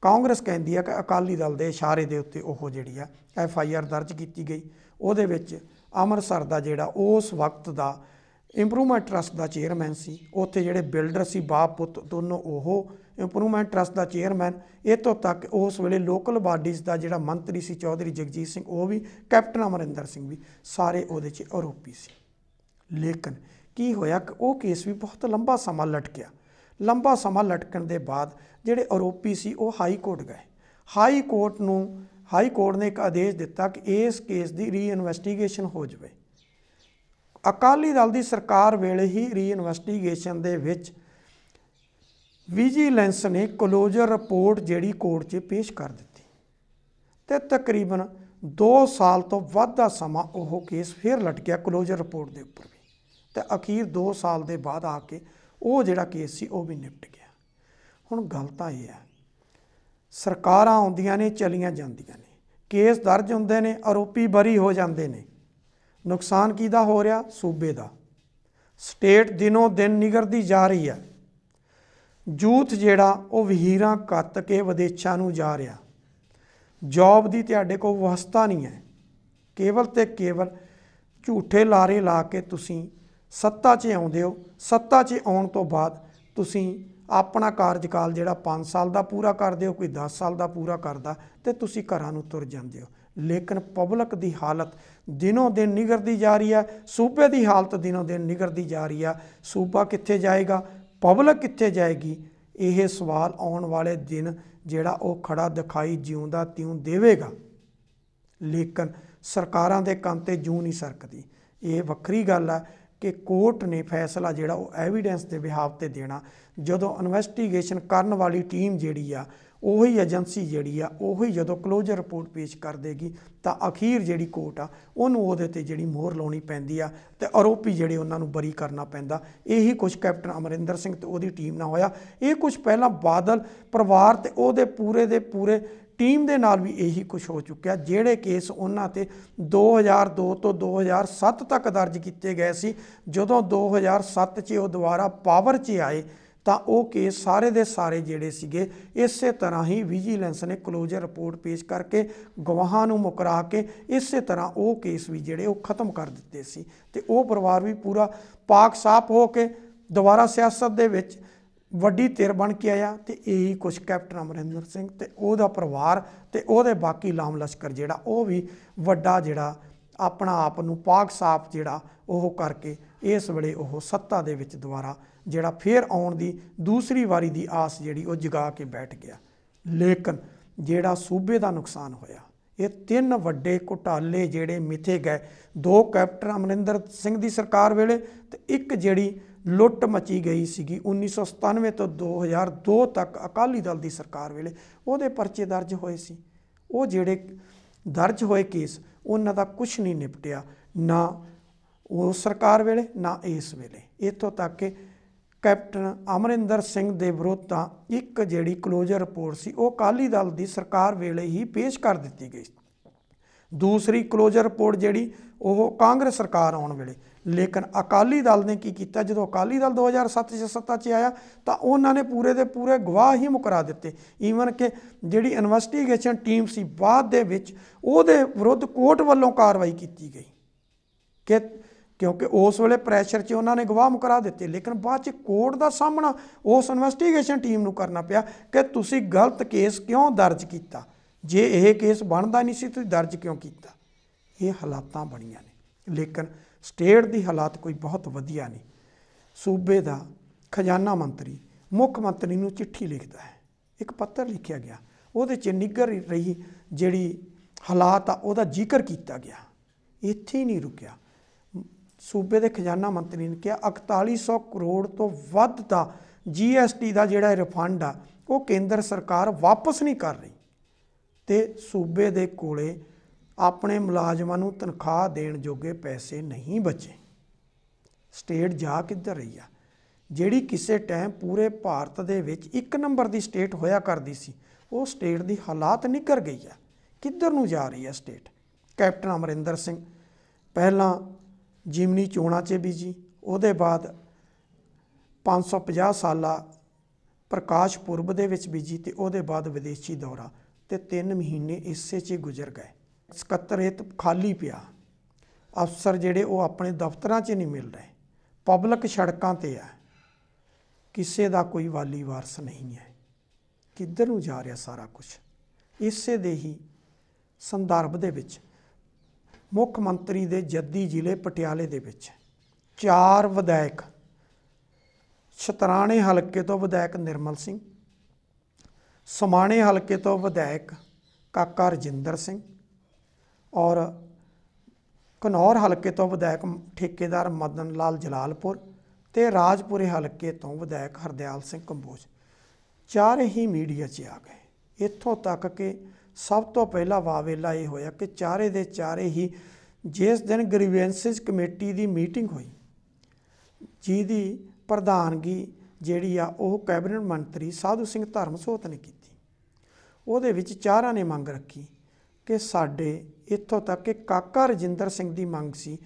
ਕਾਂਗਰਸ ਕਹਿੰਦੀ ਹੈ ਕਿ ਅਕਾਲੀ ਦਲ ਦੇ ਇਸ਼ਾਰੇ ਦੇ ਉੱਤੇ ਉਹ ਜਿਹੜੀ ਆ ਐਫ ਆਈ ਆਰ ਦਰਜ ਕੀਤੀ ਗਈ ਉਹਦੇ ਵਿੱਚ ਅੰਮ੍ਰਿਤਸਰ ਦਾ ਜਿਹੜਾ ਉਸ ਵਕਤ ਦਾ ਇੰਪਰੂਵਮੈਂਟ ਟਰਸਟ ਦਾ ਚੇਅਰਮੈਨ ਸੀ ਉੱਥੇ ਜਿਹੜੇ ਬਿਲਡਰ ਸੀ ਬਾਪ ਪੁੱਤ ਦੋਨੋਂ ਉਹ ਇੰਪਰੂਵਮੈਂਟ ਟਰਸਟ ਦਾ ਚੇਅਰਮੈਨ ਇਤੋਂ ਤੱਕ ਉਸ ਵੇਲੇ ਲੋਕਲ ਬਾਡੀਜ਼ ਦਾ ਜਿਹੜਾ ਮੰਤਰੀ ਸੀ ਚੌਧਰੀ ਜਗਜੀਤ ਸਿੰਘ ਉਹ ਵੀ ਕੈਪਟਨ ਅਮਰਿੰਦਰ ਸਿੰਘ ਵੀ ਸਾਰੇ ਉਹਦੇ 'ਚ ਆਰੋਪੀ ਸੀ ਲੇਕਿਨ ਕੀ ਹੋਇਆ ਕਿ ਉਹ ਕੇਸ ਵੀ ਬਹੁਤ ਲੰਬਾ ਸਮਾਂ ਲਟਕਿਆ ਲੰਬਾ ਸਮਾਂ ਲਟਕਣ ਦੇ ਬਾਅਦ ਜਿਹੜੇ ਆਰੋਪੀ ਸੀ ਉਹ ਹਾਈ ਕੋਰਟ ਗਏ ਹਾਈ ਕੋਰਟ ਨੂੰ ਹਾਈ ਕੋਰਟ ਨੇ ਇੱਕ ਆਦੇਸ਼ ਦਿੱਤਾ ਕਿ ਇਸ ਕੇਸ ਦੀ ਰੀਇਨਵੈਸਟੀਗੇਸ਼ਨ ਹੋ ਜਾਵੇ ਅਕਾਲੀ ਦਲ ਦੀ ਸਰਕਾਰ ਵੇਲੇ ਹੀ ਰੀਇਨਵੈਸਟੀਗੇਸ਼ਨ ਦੇ ਵਿੱਚ ਵਿਜੀਲੈਂਸ ਨੇ ਕਲੋਜ਼ਰ ਰਿਪੋਰਟ ਜਿਹੜੀ ਕੋਰਟ 'ਚ ਪੇਸ਼ ਕਰ ਦਿੱਤੀ ਤੇ ਤਕਰੀਬਨ 2 ਸਾਲ ਤੋਂ ਵੱਧ ਦਾ ਸਮਾਂ ਉਹ ਕੇਸ ਫੇਰ ਲਟਕਿਆ ਕਲੋਜ਼ਰ ਰਿਪੋਰਟ ਦੇ ਉੱਪਰ ਵੀ ਤੇ ਅਖੀਰ 2 ਸਾਲ ਦੇ ਬਾਅਦ ਆ ਕੇ ਉਹ ਜਿਹੜਾ ਕੇਸ ਸੀ ਉਹ ਵੀ ਨਿਪਟ ਗਿਆ ਹੁਣ ਗੱਲ ਤਾਂ ਇਹ ਹੈ ਸਰਕਾਰਾਂ ਆਉਂਦੀਆਂ ਨੇ ਚਲੀਆਂ ਜਾਂਦੀਆਂ ਨੇ ਕੇਸ ਦਰਜ ਹੁੰਦੇ ਨੇ ਆਰੋਪੀ ਬਰੀ ਹੋ ਜਾਂਦੇ ਨੇ ਨੁਕਸਾਨ ਕਿਹਦਾ ਹੋ ਰਿਹਾ ਸੂਬੇ ਦਾ ਸਟੇਟ ਦਿਨੋਂ ਦਿਨ ਨਿਗਰਦੀ ਜਾ ਰਹੀ ਹੈ ਜੂਥ ਜਿਹੜਾ ਉਹ ਵਹੀਰਾਂ ਕੱਤ ਕੇ ਵਿਦੇਸ਼ਾਂ ਨੂੰ ਜਾ ਰਿਹਾ ਜੌਬ ਦੀ ਤੁਹਾਡੇ ਕੋਲ ਵਿਵਸਥਾ ਨਹੀਂ ਹੈ ਕੇਵਲ ਤੇ ਕੇਵਲ ਝੂਠੇ ਲਾਰੇ ਲਾ ਕੇ ਤੁਸੀਂ ਸੱਤਾ 'ਚ ਆਉਂਦੇ ਹੋ ਸੱਤਾ 'ਚ ਆਉਣ ਤੋਂ ਬਾਅਦ ਤੁਸੀਂ ਆਪਣਾ ਕਾਰਜਕਾਲ ਜਿਹੜਾ 5 ਸਾਲ ਦਾ ਪੂਰਾ ਕਰਦੇ ਹੋ ਕੋਈ 10 ਸਾਲ ਦਾ ਪੂਰਾ ਕਰਦਾ ਤੇ ਤੁਸੀਂ ਘਰਾਂ ਨੂੰ ਤੁਰ ਜਾਂਦੇ ਹੋ ਲੇਕਿਨ ਪਬਲਿਕ ਦੀ ਹਾਲਤ ਦਿਨੋਂ ਦਿਨ ਨਿਗਰਦੀ ਜਾ ਰਹੀ ਹੈ ਸੂਬੇ ਦੀ ਹਾਲਤ ਦਿਨੋਂ ਦਿਨ ਨਿਗਰਦੀ ਜਾ ਰਹੀ ਹੈ ਸੂਬਾ ਕਿੱਥੇ ਜਾਏਗਾ ਪਬਲਿਕ ਕਿੱਥੇ ਜਾਏਗੀ ਇਹ ਸਵਾਲ ਆਉਣ ਵਾਲੇ ਦਿਨ ਜਿਹੜਾ ਉਹ ਖੜਾ ਦਿਖਾਈ ਜਿਉਂਦਾ ਤਿਉਂ ਦੇਵੇਗਾ ਲੇਕਿਨ ਸਰਕਾਰਾਂ ਦੇ ਕੰਮ ਤੇ ਜੂ ਨਹੀਂ ਸਰਕਦੀ ਇਹ ਵੱਖਰੀ ਗੱਲ ਹੈ ਕਿ ਕੋਰਟ ਨੇ ਫੈਸਲਾ ਜਿਹੜਾ ਉਹ ਐਵੀਡੈਂਸ ਦੇ ਵਿਹਾਵ ਤੇ ਦੇਣਾ ਜਦੋਂ ਇਨਵੈਸਟੀਗੇਸ਼ਨ ਕਰਨ ਵਾਲੀ ਟੀਮ ਜਿਹੜੀ ਆ ਉਹੀ ਏਜੰਸੀ ਜਿਹੜੀ ਆ ਉਹੀ ਜਦੋਂ ਕਲੋਜ਼ਰ ਰਿਪੋਰਟ ਪੇਸ਼ ਕਰ ਦੇਗੀ ਤਾਂ ਅਖੀਰ ਜਿਹੜੀ ਕੋਰਟ ਆ ਉਹਨੂੰ ਉਹਦੇ ਤੇ ਜਿਹੜੀ ਮੋਹਰ ਲਾਉਣੀ ਪੈਂਦੀ ਆ ਤੇ ਆਰੋਪੀ ਜਿਹੜੇ ਉਹਨਾਂ ਨੂੰ ਬਰੀ ਕਰਨਾ ਪੈਂਦਾ ਇਹੀ ਕੁਝ ਕੈਪਟਨ ਅਮਰਿੰਦਰ ਸਿੰਘ ਤੇ ਉਹਦੀ ਟੀਮ ਨਾਲ ਹੋਇਆ ਇਹ ਕੁਝ ਪਹਿਲਾਂ ਬਾਦਲ ਪਰਿਵਾਰ ਤੇ ਉਹਦੇ ਪੂਰੇ ਦੇ ਪੂਰੇ ਟੀਮ ਦੇ ਨਾਲ ਵੀ ਇਹੀ ਕੁਝ ਹੋ ਚੁੱਕਿਆ ਜਿਹੜੇ ਕੇਸ ਉਹਨਾਂ ਤੇ 2002 ਤੋਂ 2007 ਤੱਕ ਦਰਜ ਕੀਤੇ ਗਏ ਸੀ ਜਦੋਂ 2007 'ਚ ਉਹ ਦੁਬਾਰਾ ਪਾਵਰ 'ਚ ਆਏ ਤਾਂ ਉਹ ਕੇਸ ਸਾਰੇ ਦੇ ਸਾਰੇ ਜਿਹੜੇ ਸੀਗੇ ਇਸੇ ਤਰ੍ਹਾਂ ਹੀ ਵਿਜੀਲੈਂਸ ਨੇ ਕਲੋਜ਼ਰ ਰਿਪੋਰਟ ਪੇਸ਼ ਕਰਕੇ ਗਵਾਹਾਂ ਨੂੰ ਮੁਕਰਾ ਕੇ ਇਸੇ ਤਰ੍ਹਾਂ ਉਹ ਕੇਸ ਵੀ ਜਿਹੜੇ ਉਹ ਖਤਮ ਕਰ ਦਿੱਤੇ ਸੀ ਤੇ ਉਹ ਪਰਿਵਾਰ ਵੀ ਪੂਰਾ ਪਾਕ ਸਾਫ ਹੋ ਕੇ ਦੁਬਾਰਾ ਸਿਆਸਤ ਦੇ ਵਿੱਚ ਵੱਡੀ ਧਿਰ ਬਣ ਕੇ ਆਇਆ ਤੇ ਇਹੀ ਕੁਛ ਕੈਪਟਨ ਅਮਰਿੰਦਰ ਸਿੰਘ ਤੇ ਉਹਦਾ ਪਰਿਵਾਰ ਤੇ ਉਹਦੇ ਬਾਕੀ ਲਾਮ ਲਸ਼ਕਰ ਜਿਹੜਾ ਉਹ ਵੀ ਵੱਡਾ ਜਿਹੜਾ ਆਪਣਾ ਆਪ ਨੂੰ ਪਾਕ ਸਾਫ ਜਿਹੜਾ ਉਹ ਕਰਕੇ ਇਸ ਵੇਲੇ ਉਹ ਸੱਤਾ ਦੇ ਵਿੱਚ ਦੁਬਾਰਾ ਜਿਹੜਾ ਫੇਰ ਆਉਣ ਦੀ ਦੂਸਰੀ ਵਾਰੀ ਦੀ ਆਸ ਜਿਹੜੀ ਉਹ ਜਗਾ ਕੇ ਬੈਠ ਗਿਆ ਲੇਕਿਨ ਜਿਹੜਾ ਸੂਬੇ ਦਾ ਨੁਕਸਾਨ ਹੋਇਆ ਇਹ ਤਿੰਨ ਵੱਡੇ ਘੁਟਾਲੇ ਜਿਹੜੇ ਮਿਥੇ ਗਏ ਦੋ ਕੈਪਟਨ ਅਮਰਿੰਦਰ ਸਿੰਘ ਦੀ ਸਰਕਾਰ ਵੇਲੇ ਤੇ ਇੱਕ ਜਿਹੜੀ ਲੁੱਟ ਮਚੀ ਗਈ ਸੀਗੀ 1997 ਤੋਂ 2002 ਤੱਕ ਅਕਾਲੀ ਦਲ ਦੀ ਸਰਕਾਰ ਵੇਲੇ ਉਹਦੇ ਪਰਚੇ ਦਰਜ ਹੋਏ ਸੀ ਉਹ ਜਿਹੜੇ ਦਰਜ ਹੋਏ ਕੇਸ ਉਹਨਾਂ ਦਾ ਕੁਝ ਨਹੀਂ ਨਿਪਟਿਆ ਨਾ ਉਹ ਸਰਕਾਰ ਵੇਲੇ ਨਾ ਇਸ ਵੇਲੇ ਇਥੋਂ ਤੱਕ ਕਿ ਕੈਪਟਨ ਅਮਰਿੰਦਰ ਸਿੰਘ ਦੇ ਵਿਰੁੱਧ ਤਾਂ ਇੱਕ ਜਿਹੜੀ ਕਲੋਜ਼ਰ ਰਿਪੋਰਟ ਸੀ ਉਹ ਅਕਾਲੀ ਦਲ ਦੀ ਸਰਕਾਰ ਵੇਲੇ ਹੀ ਪੇਸ਼ ਕਰ ਦਿੱਤੀ ਗਈ ਦੂਸਰੀ ਕਲੋਜ਼ਰ ਰਿਪੋਰਟ ਜਿਹੜੀ ਉਹ ਕਾਂਗਰਸ ਸਰਕਾਰ ਆਉਣ ਵੇਲੇ ਲੇਕਿਨ ਅਕਾਲੀ ਦਲ ਨੇ ਕੀ ਕੀਤਾ ਜਦੋਂ ਅਕਾਲੀ ਦਲ 2007 ਚ ਸੱਤਾ 'ਚ ਆਇਆ ਤਾਂ ਉਹਨਾਂ ਨੇ ਪੂਰੇ ਦੇ ਪੂਰੇ ਗਵਾਹ ਹੀ ਮੁਕਰਾ ਦਿੱਤੇ ਈਵਨ ਕਿ ਜਿਹੜੀ ਇਨਵੈਸਟੀਗੇਸ਼ਨ ਟੀਮ ਸੀ ਬਾਅਦ ਦੇ ਵਿੱਚ ਉਹਦੇ ਵਿਰੁੱਧ ਕੋਰਟ ਵੱਲੋਂ ਕਾਰਵਾਈ ਕੀਤੀ ਗਈ ਕਿ ਕਿਉਂਕਿ ਉਸ ਵੇਲੇ ਪ੍ਰੈਸ਼ਰ 'ਚ ਉਹਨਾਂ ਨੇ ਗਵਾਹ ਮੁਕਰਾ ਦਿੱਤੇ ਲੇਕਿਨ ਬਾਅਦ 'ਚ ਕੋਰਟ ਦਾ ਸਾਹਮਣਾ ਉਸ ਇਨਵੈਸਟੀਗੇਸ਼ਨ ਟੀਮ ਨੂੰ ਕਰਨਾ ਪਿਆ ਕਿ ਤੁਸੀਂ ਗਲਤ ਕੇਸ ਕਿਉਂ ਦਰਜ ਕੀਤਾ ਜੇ ਇਹ ਕੇਸ ਬਣਦਾ ਨਹੀਂ ਸੀ ਤੁਸੀਂ ਦਰਜ ਕਿਉਂ ਕੀਤਾ ਇਹ ਹਾਲਾਤਾਂ ਬਣੀਆਂ ਨੇ ਲੇਕਿਨ ਸਟੇਟ ਦੀ ਹਾਲਾਤ ਕੋਈ ਬਹੁਤ ਵਧੀਆ ਨਹੀਂ ਸੂਬੇ ਦਾ ਖਜ਼ਾਨਾ ਮੰਤਰੀ ਮੁੱਖ ਮੰਤਰੀ ਨੂੰ ਚਿੱਠੀ ਲਿਖਦਾ ਹੈ ਇੱਕ ਪੱਤਰ ਲਿਖਿਆ ਗਿਆ ਉਹਦੇ 'ਚ ਨਿੱਗਰ ਰਹੀ ਜਿਹੜੀ ਹਾਲਾਤ ਆ ਉਹਦਾ ਜ਼ਿਕਰ ਕੀਤਾ ਗਿਆ ਇੱਥੇ ਹੀ ਨਹੀਂ ਰੁਕਿਆ ਸੂਬੇ ਦੇ ਖਜ਼ਾਨਾ ਮੰਤਰੀ ਨੇ ਕਿਹਾ 4100 ਕਰੋੜ ਤੋਂ ਵੱਧ ਦਾ ਜੀਐਸਟੀ ਦਾ ਜਿਹੜਾ ਰਿਫੰਡ ਆ ਉਹ ਕੇਂਦਰ ਸਰਕਾਰ ਵਾਪਸ ਨਹੀਂ ਕਰ ਰਹੀ ਤੇ ਸੂਬੇ ਦੇ ਕੋਲੇ ਆਪਣੇ ਮੁਲਾਜ਼ਮਾਂ ਨੂੰ ਤਨਖਾਹ ਦੇਣ ਜੋਗੇ ਪੈਸੇ ਨਹੀਂ ਬਚੇ ਸਟੇਟ ਜਾ ਕਿੱਧਰ ਰਹੀ ਆ ਜਿਹੜੀ ਕਿਸੇ ਟਾਈਮ ਪੂਰੇ ਭਾਰਤ ਦੇ ਵਿੱਚ ਇੱਕ ਨੰਬਰ ਦੀ ਸਟੇਟ ਹੋਇਆ ਕਰਦੀ ਸੀ ਉਹ ਸਟੇਟ ਦੀ ਹਾਲਾਤ ਨਿਕਰ ਗਈ ਆ ਕਿੱਧਰ ਨੂੰ ਜਾ ਰਹੀ ਆ ਸਟੇਟ ਕੈਪਟਨ ਅਮਰਿੰਦਰ ਸਿੰਘ ਪਹਿਲਾਂ ਜਿਮਨੀ ਚੋਣਾ 'ਚ ਬੀਜੀ ਉਹਦੇ ਬਾਅਦ 550 ਸਾਲਾ ਪ੍ਰਕਾਸ਼ ਪੁਰਬ ਦੇ ਵਿੱਚ ਬੀਜੀ ਤੇ ਉਹਦੇ ਬਾਅਦ ਵਿਦੇਸ਼ੀ ਦੌਰਾ ਤੇ 3 ਮਹੀਨੇ ਇਸੇ 'ਚ ਗੁਜ਼ਰ ਗਏ ਸਕੱਤਰੇਤ ਖਾਲੀ ਪਿਆ ਅਫਸਰ ਜਿਹੜੇ ਉਹ ਆਪਣੇ ਦਫ਼ਤਰਾਂ 'ਚ ਨਹੀਂ ਮਿਲ ਰਹੇ ਪਬਲਿਕ ਸੜਕਾਂ ਤੇ ਆ ਕਿਸੇ ਦਾ ਕੋਈ ਵਾਲੀ ਵਾਰਸ ਨਹੀਂ ਹੈ ਕਿੱਧਰ ਨੂੰ ਜਾ ਰਿਹਾ ਸਾਰਾ ਕੁਝ ਇਸੇ ਦੇ ਹੀ ਸੰਦਰਭ ਦੇ ਵਿੱਚ ਮੁੱਖ ਮੰਤਰੀ ਦੇ ਜੱਦੀ ਜ਼ਿਲ੍ਹੇ ਪਟਿਆਲੇ ਦੇ ਵਿੱਚ ਚਾਰ ਵਿਧਾਇਕ ਛਤਰਾਣੇ ਹਲਕੇ ਤੋਂ ਵਿਧਾਇਕ ਨਿਰਮਲ ਸਿੰਘ ਸਮਾਣੇ ਹਲਕੇ ਤੋਂ ਵਿਧਾਇਕ ਕਾਕਾ ਰਜਿੰਦਰ ਸਿੰਘ ਔਰ ਕਨੌਰ ਹਲਕੇ ਤੋਂ ਵਿਧਾਇਕ ਠੇਕੇਦਾਰ ਮਦਨ ਲਾਲ ਜਲਾਲਪੁਰ ਤੇ ਰਾਜਪੁਰੇ ਹਲਕੇ ਤੋਂ ਵਿਧਾਇਕ ਹਰਦਿਆਲ ਸਿੰਘ ਕੰਬੋਜ ਚਾਰੇ ਹੀ ਮੀਡੀਆ 'ਚ ਆ ਗਏ ਇੱਥੋਂ ਤੱਕ ਕਿ ਸਭ ਤੋਂ ਪਹਿਲਾ ਵਾਵੇਲਾ ਇਹ ਹੋਇਆ ਕਿ ਚਾਰੇ ਦੇ ਚਾਰੇ ਹੀ ਜਿਸ ਦਿਨ ਗ੍ਰੀਵੈਂਸਿਸ ਕਮੇਟੀ ਦੀ ਮੀਟਿੰਗ ਹੋਈ ਜਿਹਦੀ ਪ੍ਰਧਾਨਗੀ ਜਿਹੜੀ ਆ ਉਹ ਕੈਬਨਿਟ ਮੰਤਰੀ ਸਾਧੂ ਸਿੰਘ ਧਰਮਸੋਤ ਨੇ ਕੀਤੀ ਉਹਦੇ ਵਿੱਚ ਚਾਰਾਂ ਨੇ ਮੰਗ ਰੱਖੀ ਕਿ ਸਾਡੇ ਇੱਥੋਂ ਤੱਕ ਕਿ ਕਾਕਾ ਰਜਿੰਦਰ ਸਿੰਘ ਦੀ ਮੰਗ ਸੀ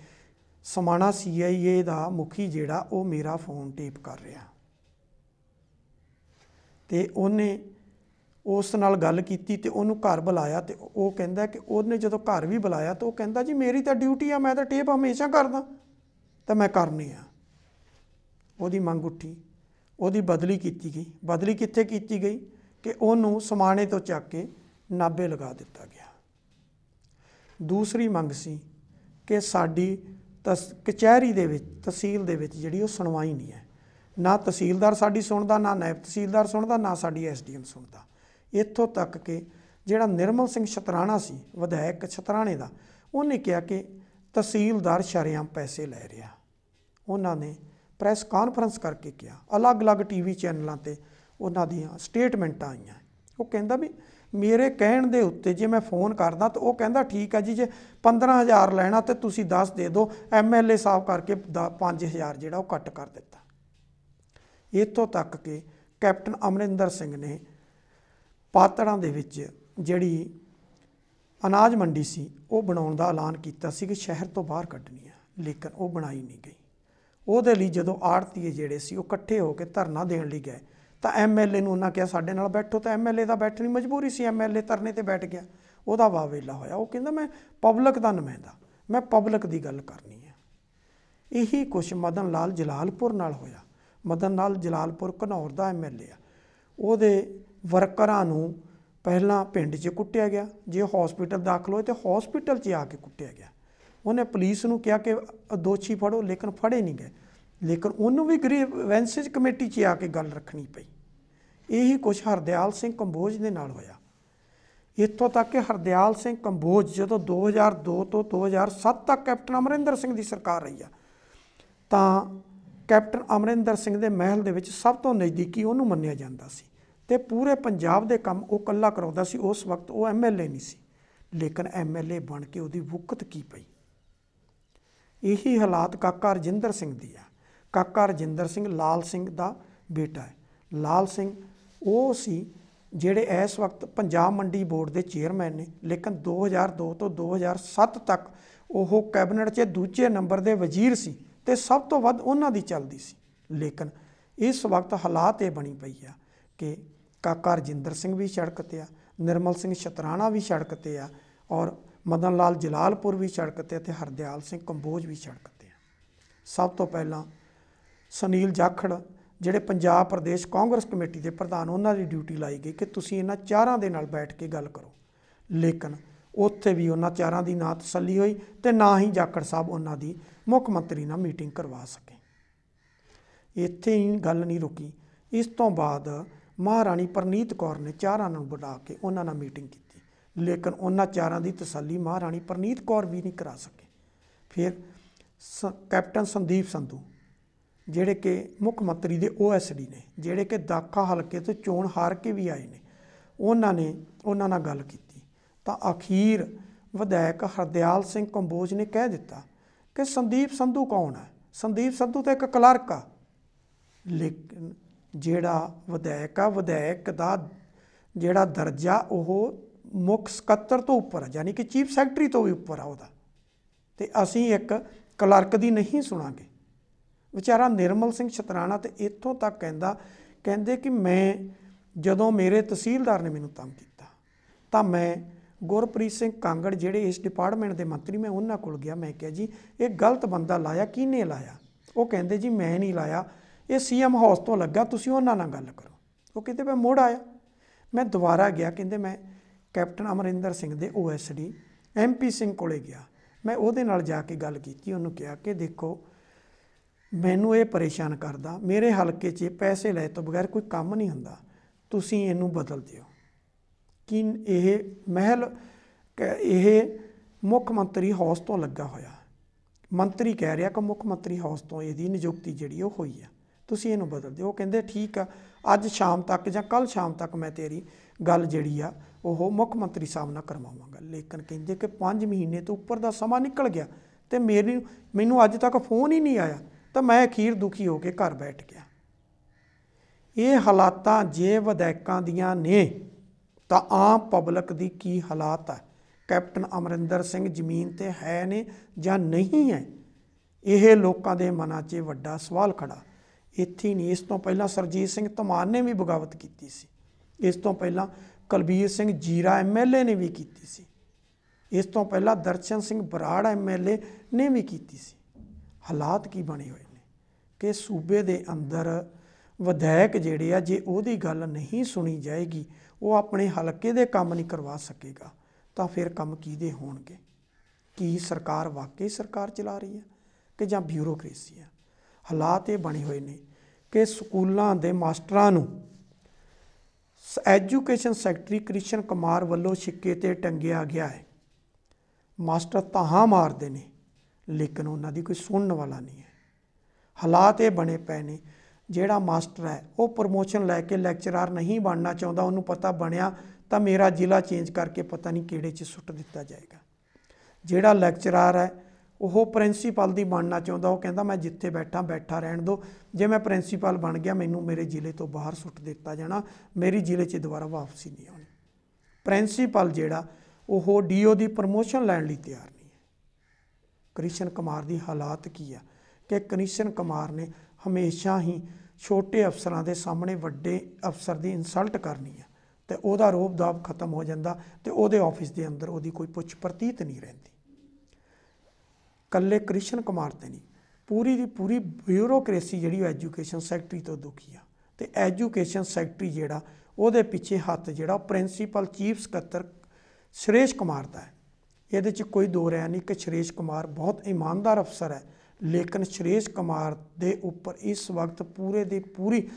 ਸਮਾਣਾ ਸੀਆਈਏ ਦਾ ਮੁਖੀ ਜਿਹੜਾ ਉਹ ਮੇਰਾ ਫੋਨ ਟੇਪ ਕਰ ਰਿਹਾ ਤੇ ਉਹਨੇ ਉਸ ਨਾਲ ਗੱਲ ਕੀਤੀ ਤੇ ਉਹਨੂੰ ਘਰ ਬੁਲਾਇਆ ਤੇ ਉਹ ਕਹਿੰਦਾ ਕਿ ਉਹਨੇ ਜਦੋਂ ਘਰ ਵੀ ਬੁਲਾਇਆ ਤਾਂ ਉਹ ਕਹਿੰਦਾ ਜੀ ਮੇਰੀ ਤਾਂ ਡਿਊਟੀ ਆ ਮੈਂ ਤਾਂ ਟੇਪ ਹਮੇਸ਼ਾ ਕਰਦਾ ਤਾਂ ਮੈਂ ਕਰਨੀ ਆ ਉਹਦੀ ਮੰਗ ਉੱਠੀ ਉਹਦੀ ਬਦਲੀ ਕੀਤੀ ਗਈ ਬਦਲੀ ਕਿੱਥੇ ਕੀਤੀ ਗਈ ਕਿ ਉਹਨੂੰ ਸਮਾਣੇ ਤੋਂ ਚੱਕ ਕੇ ਨਾਬੇ ਲਗਾ ਦਿੱਤਾ ਗਿਆ ਦੂਸਰੀ ਮੰਗ ਸੀ ਕਿ ਸਾਡੀ ਕਚਹਿਰੀ ਦੇ ਵਿੱਚ ਤਹਿਸੀਲ ਦੇ ਵਿੱਚ ਜਿਹੜੀ ਉਹ ਸੁਣਵਾਈ ਨਹੀਂ ਹੈ ਨਾ ਤਹਿਸੀਲਦਾਰ ਸਾਡੀ ਸੁਣਦਾ ਨਾ ਨਾਇਬ ਤਹਿਸੀਲਦਾਰ ਸੁਣਦਾ ਨਾ ਸਾਡੀ ਐਸਡੀਐਮ ਸੁਣਦਾ ਇੱਥੋਂ ਤੱਕ ਕਿ ਜਿਹੜਾ ਨਿਰਮਲ ਸਿੰਘ ਛਤਰਾਣਾ ਸੀ ਵਿਧਾਇਕ ਛਤਰਾਣੇ ਦਾ ਉਹਨੇ ਕਿਹਾ ਕਿ ਤਹਿਸੀਲਦਾਰ ਸ਼ਰਿਆਂ ਪੈਸੇ ਲੈ ਰਿਹਾ ਉਹਨਾਂ ਨੇ ਪ੍ਰੈਸ ਕਾਨਫਰੰਸ ਕਰਕੇ ਕਿਹਾ ਅਲੱਗ-ਅਲੱਗ ਟੀਵੀ ਚੈਨਲਾਂ ਤੇ ਉਹਨਾਂ ਦੀਆਂ ਸਟੇਟਮੈਂਟਾਂ ਆਈਆਂ ਉਹ ਕਹਿੰਦਾ ਵੀ ਮੇਰੇ ਕਹਿਣ ਦੇ ਉੱਤੇ ਜੇ ਮੈਂ ਫੋਨ ਕਰਦਾ ਤਾਂ ਉਹ ਕਹਿੰਦਾ ਠੀਕ ਹੈ ਜੀ ਜੇ 15000 ਲੈਣਾ ਤੇ ਤੁਸੀਂ 10 ਦੇ ਦਿਓ ਐਮਐਲਏ ਸਾਹਿਬ ਕਰਕੇ 5000 ਜਿਹੜਾ ਉਹ ਕੱਟ ਕਰ ਦਿੱਤਾ ਇਤੋਂ ਤੱਕ ਕਿ ਕੈਪਟਨ ਅਮਰਿੰਦਰ ਸਿੰਘ ਨੇ ਪਾਤੜਾਂ ਦੇ ਵਿੱਚ ਜਿਹੜੀ ਅਨਾਜ ਮੰਡੀ ਸੀ ਉਹ ਬਣਾਉਣ ਦਾ ਐਲਾਨ ਕੀਤਾ ਸੀ ਕਿ ਸ਼ਹਿਰ ਤੋਂ ਬਾਹਰ ਕੱਢਣੀ ਹੈ ਲੇਕਿਨ ਉਹ ਬਣਾਈ ਨਹੀਂ ਗਈ ਉਹਦੇ ਲਈ ਜਦੋਂ ਆੜਤੀਏ ਜਿਹੜੇ ਸੀ ਉਹ ਇਕੱਠੇ ਹੋ ਕੇ ਧਰਨਾ ਦੇਣ ਲਈ ਗਏ ਤਾਂ ਐਮਐਲਏ ਨੂੰ ਉਹਨਾਂ ਕਿਹਾ ਸਾਡੇ ਨਾਲ ਬੈਠੋ ਤਾਂ ਐਮਐਲਏ ਦਾ ਬੈਠਣੀ ਮਜਬੂਰੀ ਸੀ ਐਮਐਲਏ ਤਰਨੇ ਤੇ ਬੈਠ ਗਿਆ ਉਹਦਾ ਵਾਵੇਲਾ ਹੋਇਆ ਉਹ ਕਹਿੰਦਾ ਮੈਂ ਪਬਲਿਕ ਦਾ ਨੁਮਾਇੰਦਾ ਮੈਂ ਪਬਲਿਕ ਦੀ ਗੱਲ ਕਰਨੀ ਹੈ ਇਹੀ ਕੁਛ ਮਦਨ ਲਾਲ ਜਲਾਲਪੁਰ ਨਾਲ ਹੋਇਆ ਮਦਨ ਲਾਲ ਜਲਾਲਪੁਰ ਘਨੌਰ ਦਾ ਐਮਐਲਏ ਆ ਉਹਦੇ ਵਰਕਰਾਂ ਨੂੰ ਪਹਿਲਾਂ ਪਿੰਡ 'ਚ ਕੁੱਟਿਆ ਗਿਆ ਜੇ ਹਸਪੀਟਲ ਦਾਖਲ ਹੋਏ ਤੇ ਹਸਪੀਟਲ 'ਚ ਆ ਕੇ ਕੁੱਟਿਆ ਗਿਆ ਉਹਨੇ ਪੁਲਿਸ ਨੂੰ ਕਿਹਾ ਕਿ ਦੋਸ਼ੀ ਫੜੋ ਲੇਕਿਨ ਫੜੇ ਨਹੀਂ ਗਏ ਲੇਕਿਨ ਉਹਨੂੰ ਵੀ ਗ੍ਰੀਵੈਂਸਿਸ ਕਮੇਟੀ 'ਚ ਆ ਕੇ ਗੱਲ ਰੱਖਣੀ ਪਈ ਇਹੀ ਕੁਝ ਹਰਦਿਆਲ ਸਿੰਘ ਕੰਬੋਜ ਦੇ ਨਾਲ ਹੋਇਆ ਇੱਥੋਂ ਤੱਕ ਕਿ ਹਰਦਿਆਲ ਸਿੰਘ ਕੰਬੋਜ ਜਦੋਂ 2002 ਤੋਂ 2007 ਤੱਕ ਕੈਪਟਨ ਅਮਰਿੰਦਰ ਸਿੰਘ ਦੀ ਸਰਕਾਰ ਰਹੀ ਆ ਤਾਂ ਕੈਪਟਨ ਅਮਰਿੰਦਰ ਸਿੰਘ ਦੇ ਮਹਿਲ ਦੇ ਵਿੱਚ ਸਭ ਤੋਂ ਨਜ਼ਦੀਕੀ ਉਹਨੂੰ ਮੰਨਿਆ ਜਾਂਦਾ ਸੀ ਤੇ ਪੂਰੇ ਪੰਜਾਬ ਦੇ ਕੰਮ ਉਹ ਇਕੱਲਾ ਕਰਾਉਂਦਾ ਸੀ ਉਸ ਵਕਤ ਉਹ ਐਮਐਲਏ ਨਹੀਂ ਸੀ ਲੇਕਿਨ ਐਮਐਲਏ ਬਣ ਕੇ ਉਹਦੀ ਵੁਕਤ ਕੀ ਪਈ ਇਹੀ ਹਾਲਾਤ ਕਾਕਾ ਰਜਿੰਦਰ ਸਿੰਘ ਦੀ ਆ ਕਾਕਾ ਰਜਿੰਦਰ ਸਿੰਘ ਲਾਲ ਸਿੰਘ ਦਾ ਬੇਟਾ ਹੈ ਲਾਲ ਸਿੰਘ ਉਹ ਸੀ ਜਿਹੜੇ ਇਸ ਵਕਤ ਪੰਜਾਬ ਮੰਡੀ ਬੋਰਡ ਦੇ ਚੇਅਰਮੈਨ ਨੇ ਲੇਕਿਨ 2002 ਤੋਂ 2007 ਤੱਕ ਉਹ ਕੈਬਨਿਟ 'ਚ ਦੂਜੇ ਨੰਬਰ ਦੇ ਵਜ਼ੀਰ ਸੀ ਤੇ ਸਭ ਤੋਂ ਵੱਧ ਉਹਨਾਂ ਦੀ ਚੱਲਦੀ ਸੀ ਲੇਕਿਨ ਇਸ ਵਕਤ ਹਾਲਾਤ ਇਹ ਬਣੀ ਪਈ ਆ ਕਿ ਕਾਕਾ ਰਜਿੰਦਰ ਸਿੰਘ ਵੀ ਸੜਕ ਤੇ ਆ ਨਿਰਮਲ ਸਿੰਘ ਛਤਰਾਣਾ ਵੀ ਸੜਕ ਤੇ ਆ ਔਰ ਮਦਨ ਲਾਲ ਜਲਾਲਪੁਰ ਵੀ ਸੜਕ ਤੇ ਤੇ ਹਰਦਿਆਲ ਸਿੰਘ ਕੰਬੋਜ ਵੀ ਸੜਕ ਤੇ ਆ ਸਭ ਤੋਂ ਪਹਿਲਾਂ ਸੁਨੀਲ ਜਾਖੜ ਜਿਹੜੇ ਪੰਜਾਬ ਪ੍ਰਦੇਸ਼ ਕਾਂਗਰਸ ਕਮੇਟੀ ਦੇ ਪ੍ਰਧਾਨ ਉਹਨਾਂ ਦੀ ਡਿਊਟੀ ਲਾਈ ਗਈ ਕਿ ਤੁਸੀਂ ਇਹਨਾਂ ਚਾਰਾਂ ਦੇ ਨਾਲ ਬੈਠ ਕੇ ਗੱਲ ਕਰੋ ਲੇਕਿਨ ਉੱਥੇ ਵੀ ਉਹਨਾਂ ਚਾਰਾਂ ਦੀ ਨਾ ਤਸੱਲੀ ਹੋਈ ਤੇ ਨਾ ਹੀ ਜਾਖੜ ਸਾਹਿਬ ਉਹਨਾਂ ਦੀ ਮੁੱਖ ਮੰਤਰੀ ਨਾਲ ਮੀਟਿੰਗ ਕਰਵਾ ਸਕੇ ਇੱਥੇ ਹੀ ਗੱਲ ਨਹੀਂ ਰੁਕੀ ਇਸ ਤੋਂ ਬਾਅਦ ਮਹਾਰਾਣੀ ਪ੍ਰਨੀਤ ਕੌਰ ਨੇ ਚਾਰਾਂ ਨੂੰ ਬੁਲਾ ਕੇ ਉਹਨਾਂ ਨਾਲ ਮੀਟਿੰਗ ਕੀਤੀ ਲੇਕਿਨ ਉਹਨਾਂ ਚਾਰਾਂ ਦੀ ਤਸੱਲੀ ਮਹਾਰਾਣੀ ਪ੍ਰਨੀਤ ਕੌਰ ਵੀ ਨਹੀਂ ਕਰਾ ਸਕੇ ਫਿਰ ਕੈਪਟਨ ਸੰਦੀਪ ਸੰਧੂ ਜਿਹੜੇ ਕਿ ਮੁੱਖ ਮੰਤਰੀ ਦੇ ਓਐਸਡੀ ਨੇ ਜਿਹੜੇ ਕਿ ਦਾਖਾ ਹਲਕੇ ਤੋਂ ਚੋਣ ਹਾਰ ਕੇ ਵੀ ਆਏ ਨੇ ਉਹਨਾਂ ਨੇ ਉਹਨਾਂ ਨਾਲ ਗੱਲ ਕੀਤੀ ਤਾਂ ਅਖੀਰ ਵਿਧਾਇਕ ਹਰਦਿਆਲ ਸਿੰਘ ਕੰਬੋਜ ਨੇ ਕਹਿ ਦਿੱਤਾ ਕਿ ਸੰਦੀਪ ਸੰਧੂ ਕੌਣ ਹੈ ਸੰਦੀਪ ਸੰਧੂ ਤਾਂ ਇੱਕ ਕਲਰਕ ਆ ਲੇਕਿਨ ਜਿਹੜਾ ਵਿਧਾਇਕ ਆ ਵਿਧਾਇਕ ਦਾ ਜਿਹੜਾ ਦਰਜਾ ਉਹ ਮੁੱਖ ਸਕੱਤਰ ਤੋਂ ਉੱਪਰ ਆ ਯਾਨੀ ਕਿ ਚੀਫ ਸੈਕਟਰੀ ਤੋਂ ਵੀ ਉੱਪਰ ਆ ਉਹਦਾ ਤੇ ਅਸੀਂ ਇੱਕ ਕਲਰਕ ਦੀ ਨਹੀਂ ਸੁਣਾਂਗੇ ਵਿਚਾਰਾ ਨਿਰਮਲ ਸਿੰਘ ਛਤਰਾਣਾ ਤੇ ਇੱਥੋਂ ਤੱਕ ਕਹਿੰਦਾ ਕਹਿੰਦੇ ਕਿ ਮੈਂ ਜਦੋਂ ਮੇਰੇ ਤਹਿਸੀਲਦਾਰ ਨੇ ਮੈਨੂੰ ਤੰਗ ਕੀਤਾ ਤਾਂ ਮੈਂ ਗੁਰਪ੍ਰੀਤ ਸਿੰਘ ਕਾਂਗੜ ਜਿਹੜੇ ਇਸ ਡਿਪਾਰਟਮੈਂਟ ਦੇ ਮੰਤਰੀ ਮੈਂ ਉਹਨਾਂ ਕੋਲ ਗਿਆ ਮੈਂ ਕਿਹਾ ਜੀ ਇਹ ਗਲਤ ਬੰਦਾ ਲਾਇਆ ਕਿਹਨੇ ਲਾਇਆ ਉਹ ਕਹਿੰਦੇ ਜੀ ਮੈਂ ਨਹੀਂ ਲਾਇਆ ਇਹ ਸੀਐਮ ਹਾਊਸ ਤੋਂ ਲੱਗਾ ਤੁਸੀਂ ਉਹਨਾਂ ਨਾਲ ਗੱਲ ਕਰੋ ਉਹ ਕਹਿੰਦੇ ਮੈਂ ਮੋੜ ਆਇਆ ਮੈਂ ਦੁਬਾਰਾ ਗਿਆ ਕਹਿੰਦੇ ਮੈਂ ਕੈਪਟਨ ਅਮਰਿੰਦਰ ਸਿੰਘ ਦੇ ਓਐਸਡੀ ਐਮਪੀ ਸਿੰਘ ਕੋਲੇ ਗਿਆ ਮੈਂ ਉਹਦੇ ਨਾਲ ਜਾ ਕੇ ਗੱਲ ਕੀਤੀ ਉਹਨੂੰ ਕਿਹਾ ਕਿ ਦੇਖੋ ਮੈਨੂੰ ਇਹ ਪਰੇਸ਼ਾਨ ਕਰਦਾ ਮੇਰੇ ਹਲਕੇ 'ਚ ਪੈਸੇ ਲੈ ਤੋਂ ਬਗੈਰ ਕੋਈ ਕੰਮ ਨਹੀਂ ਹੁੰਦਾ ਤੁਸੀਂ ਇਹਨੂੰ ਬਦਲ ਦਿਓ ਕਿ ਇਹ ਮਹਿਲ ਇਹ ਮੁੱਖ ਮੰਤਰੀ ਹਾਊਸ ਤੋਂ ਲੱਗਾ ਹੋਇਆ ਮੰਤਰੀ ਕਹਿ ਰਿਹਾ ਕਿ ਮੁੱਖ ਮੰਤਰੀ ਹਾਊਸ ਤੋਂ ਇਹਦੀ ਨਿਯੁਕਤੀ ਜਿਹੜੀ ਉਹ ਹੋਈ ਆ ਤੁਸੀਂ ਇਹਨੂੰ ਬਦਲ ਦਿਓ ਉਹ ਕਹਿੰਦੇ ਠੀਕ ਆ ਅੱਜ ਸ਼ਾਮ ਤੱਕ ਜਾਂ ਕੱਲ ਸ਼ਾਮ ਤੱਕ ਮੈਂ ਤੇਰੀ ਗੱਲ ਜਿਹੜੀ ਆ ਉਹ ਮੁੱਖ ਮੰਤਰੀ ਸਾਹਿਬ ਨਾਲ ਕਰਵਾਵਾਂਗਾ ਲੇਕਿਨ ਕਹਿੰਦੇ ਕਿ 5 ਮਹੀਨੇ ਤੋਂ ਉੱਪਰ ਦਾ ਸਮਾਂ ਨਿਕਲ ਗਿਆ ਤੇ ਮੇਰੀ ਮੈਨੂੰ ਅੱਜ ਤੱਕ ਫੋਨ ਹੀ ਨਹੀਂ ਆਇਆ ਤਾਂ ਮੈਂ ਅਖੀਰ ਦੁਖੀ ਹੋ ਕੇ ਘਰ ਬੈਠ ਗਿਆ ਇਹ ਹਾਲਾਤਾਂ ਜੇ ਵਿਧਾਇਕਾਂ ਦੀਆਂ ਨੇ ਤਾਂ ਆਮ ਪਬਲਿਕ ਦੀ ਕੀ ਹਾਲਾਤ ਹੈ ਕੈਪਟਨ ਅਮਰਿੰਦਰ ਸਿੰਘ ਜ਼ਮੀਨ ਤੇ ਹੈ ਨੇ ਜਾਂ ਨਹੀਂ ਹੈ ਇਹ ਲੋਕਾਂ ਦੇ ਮਨਾਂ 'ਚ ਵੱਡਾ ਸਵਾਲ ਖੜਾ ਇੱਥੇ ਨਹੀਂ ਇਸ ਤੋਂ ਪਹਿਲਾਂ ਸਰਜੀਤ ਸਿੰਘ ਧਮਾਨ ਨੇ ਵੀ ਬਗਾਵਤ ਕੀਤੀ ਸੀ ਇਸ ਤੋਂ ਪਹਿਲਾਂ ਕਲਬੀਰ ਸਿੰਘ ਜੀਰਾ ਐਮਐਲਏ ਨੇ ਵੀ ਕੀਤੀ ਸੀ ਇਸ ਤੋਂ ਪਹਿਲਾਂ ਦਰਸ਼ਨ ਸਿੰਘ ਬਰਾੜ ਐਮਐਲਏ ਨੇ ਵੀ ਕੀਤੀ ਸੀ ਹਾਲਾਤ ਕੀ ਬਣੇ ਹੋਏ ਨੇ ਕਿ ਸੂਬੇ ਦੇ ਅੰਦਰ ਵਿਧਾਇਕ ਜਿਹੜੇ ਆ ਜੇ ਉਹਦੀ ਗੱਲ ਨਹੀਂ ਸੁਣੀ ਜਾਏਗੀ ਉਹ ਆਪਣੇ ਹਲਕੇ ਦੇ ਕੰਮ ਨਹੀਂ ਕਰਵਾ ਸਕੇਗਾ ਤਾਂ ਫਿਰ ਕੰਮ ਕਿਹਦੇ ਹੋਣਗੇ ਕੀ ਸਰਕਾਰ ਵਾਕਈ ਸਰਕਾਰ ਚਲਾ ਰਹੀ ਹੈ ਕਿ ਜਾਂ ਬਿਊਰੋਕ੍ਰੇਸੀ ਹੈ ਹਾਲਾਤ ਇਹ ਬਣੇ ਹੋਏ ਨੇ ਕਿ ਸਕੂਲਾਂ ਦੇ ਮਾਸਟਰਾਂ ਨੂੰ ਐਜੂਕੇਸ਼ਨ ਸੈਕਟਰੀ ਕ੍ਰਿਸ਼ਨ ਕੁਮਾਰ ਵੱਲੋਂ ਛਿੱਕੇ ਤੇ ਟੰਗਿਆ ਗਿਆ ਹੈ ਮਾਸਟਰ ਤਾਹਾਂ ਮਾਰਦੇ ਨੇ ਲੇਕਿਨ ਉਹਨਾਂ ਦੀ ਕੋਈ ਸੁਣਨ ਵਾਲਾ ਨਹੀਂ ਹੈ ਹਾਲਾਤ ਇਹ ਬਣੇ ਪਏ ਨੇ ਜਿਹੜਾ ਮਾਸਟਰ ਹੈ ਉਹ ਪ੍ਰੋਮੋਸ਼ਨ ਲੈ ਕੇ ਲੈਕਚਰਰ ਨਹੀਂ ਬਣਨਾ ਚਾਹੁੰਦਾ ਉਹਨੂੰ ਪਤਾ ਬਣਿਆ ਤਾਂ ਮੇਰਾ ਜ਼ਿਲ੍ਹਾ ਚੇਂਜ ਕਰਕੇ ਪਤਾ ਨਹੀਂ ਕਿਹੜੇ 'ਚ ਸੁੱਟ ਦਿੱਤਾ ਜਾਏਗਾ ਜਿਹੜਾ ਲੈਕਚਰਰ ਹੈ ਉਹ ਪ੍ਰਿੰਸੀਪਲ ਦੀ ਬਣਨਾ ਚਾਹੁੰਦਾ ਉਹ ਕਹਿੰਦਾ ਮੈਂ ਜਿੱਥੇ ਬੈਠਾ ਬੈਠਾ ਰਹਿਣ ਦੋ ਜੇ ਮੈਂ ਪ੍ਰਿੰਸੀਪਲ ਬਣ ਗਿਆ ਮੈਨੂੰ ਮੇਰੇ ਜ਼ਿਲ੍ਹੇ ਤੋਂ ਬਾਹਰ ਸੁੱਟ ਦਿੱਤਾ ਜਾਣਾ ਮੇਰੀ ਜ਼ਿਲ੍ਹੇ 'ਚ ਦੁਬਾਰਾ ਵਾਪਸੀ ਨਹੀਂ ਆਉਣੀ ਪ੍ਰਿੰਸੀਪਲ ਜਿਹੜਾ ਉਹ ਡੀਓ ਦੀ ਪ੍ਰੋਮੋਸ਼ਨ ਲੈਣ ਲਈ ਤਿਆਰ ਕ੍ਰਿਸ਼ਨ ਕੁਮਾਰ ਦੀ ਹਾਲਾਤ ਕੀ ਆ ਕਿ ਕ੍ਰਿਸ਼ਨ ਕੁਮਾਰ ਨੇ ਹਮੇਸ਼ਾ ਹੀ ਛੋਟੇ ਅਫਸਰਾਂ ਦੇ ਸਾਹਮਣੇ ਵੱਡੇ ਅਫਸਰ ਦੀ ਇਨਸਲਟ ਕਰਨੀ ਆ ਤੇ ਉਹਦਾ ਰੋਬ ਦਾਬ ਖਤਮ ਹੋ ਜਾਂਦਾ ਤੇ ਉਹਦੇ ਆਫਿਸ ਦੇ ਅੰਦਰ ਉਹਦੀ ਕੋਈ ਪੁੱਛ ਪ੍ਰਤੀਤ ਨਹੀਂ ਰਹਿੰਦੀ ਕੱਲੇ ਕ੍ਰਿਸ਼ਨ ਕੁਮਾਰ ਤੇ ਨਹੀਂ ਪੂਰੀ ਦੀ ਪੂਰੀ ਬਿਊਰੋਕ੍ਰੇਸੀ ਜਿਹੜੀ ਉਹ ਐਜੂਕੇਸ਼ਨ ਸੈਕਟਰੀ ਤੋਂ ਦੁਖੀ ਆ ਤੇ ਐਜੂਕੇਸ਼ਨ ਸੈਕਟਰੀ ਜਿਹੜਾ ਉਹਦੇ ਪਿੱਛੇ ਹੱਥ ਜਿਹੜਾ ਪ੍ਰਿੰਸੀਪਲ ਚੀਫ ਸਕੱਤਰ ਸ੍ਰੇਸ਼ ਕੁਮਾਰ ਦਾ ਹੈ ਇਹਦੇ 'ਚ ਕੋਈ ਦੋ ਰਾਇ ਨਹੀਂ ਕਿ ਸ਼੍ਰੇਸ਼ ਕੁਮਾਰ ਬਹੁਤ ਇਮਾਨਦਾਰ ਅਫਸਰ ਹੈ ਲੇਕਿਨ ਸ਼੍ਰੇਸ਼ ਕੁਮਾਰ ਦੇ ਉੱਪਰ ਇਸ ਵਕਤ ਪੂਰੇ ਦੀ ਪੂਰੀ